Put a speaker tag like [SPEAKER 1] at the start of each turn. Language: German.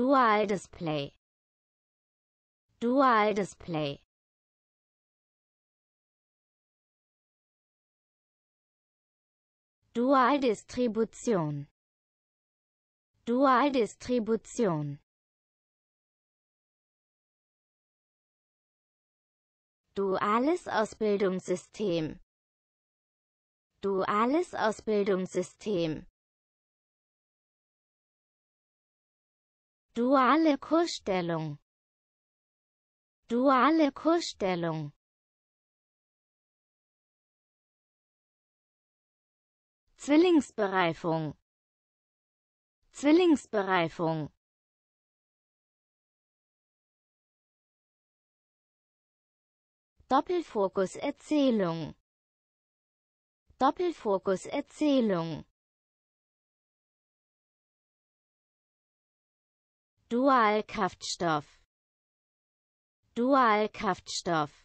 [SPEAKER 1] Dual Display Dual Display Dual Distribution Dual Distribution Duales Ausbildungssystem Duales Ausbildungssystem Duale Kursstellung. Duale Kursstellung. Zwillingsbereifung. Zwillingsbereifung. Doppelfokus Erzählung. Doppelfokus Erzählung. Dualkraftstoff Dualkraftstoff